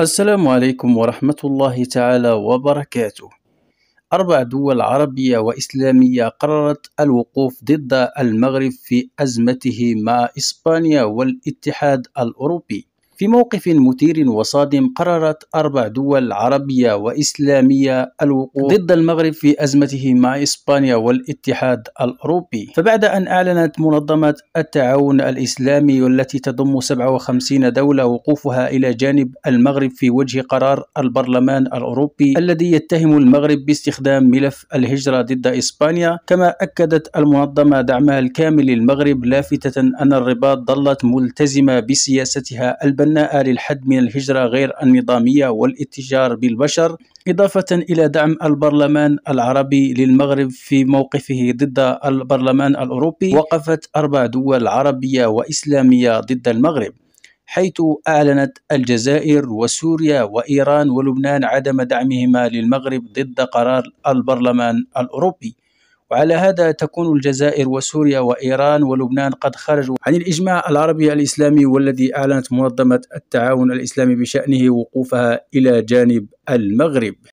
السلام عليكم ورحمة الله تعالى وبركاته. أربع دول عربية وإسلامية قررت الوقوف ضد المغرب في أزمته مع إسبانيا والاتحاد الأوروبي. في موقف مثير وصادم قررت أربع دول عربية وإسلامية الوقوف ضد المغرب في أزمته مع إسبانيا والاتحاد الأوروبي فبعد أن أعلنت منظمة التعاون الإسلامي والتي تضم 57 دولة وقوفها إلى جانب المغرب في وجه قرار البرلمان الأوروبي الذي يتهم المغرب باستخدام ملف الهجرة ضد إسبانيا كما أكدت المنظمة دعمها الكامل للمغرب لافتة أن الرباط ظلت ملتزمة بسياستها البنية تتبنى آل الحد من الهجرة غير النظامية والاتجار بالبشر إضافة إلى دعم البرلمان العربي للمغرب في موقفه ضد البرلمان الأوروبي وقفت أربع دول عربية وإسلامية ضد المغرب حيث أعلنت الجزائر وسوريا وإيران ولبنان عدم دعمهما للمغرب ضد قرار البرلمان الأوروبي وعلى هذا تكون الجزائر وسوريا وإيران ولبنان قد خرجوا عن الإجماع العربي الإسلامي والذي أعلنت منظمة التعاون الإسلامي بشأنه وقوفها إلى جانب المغرب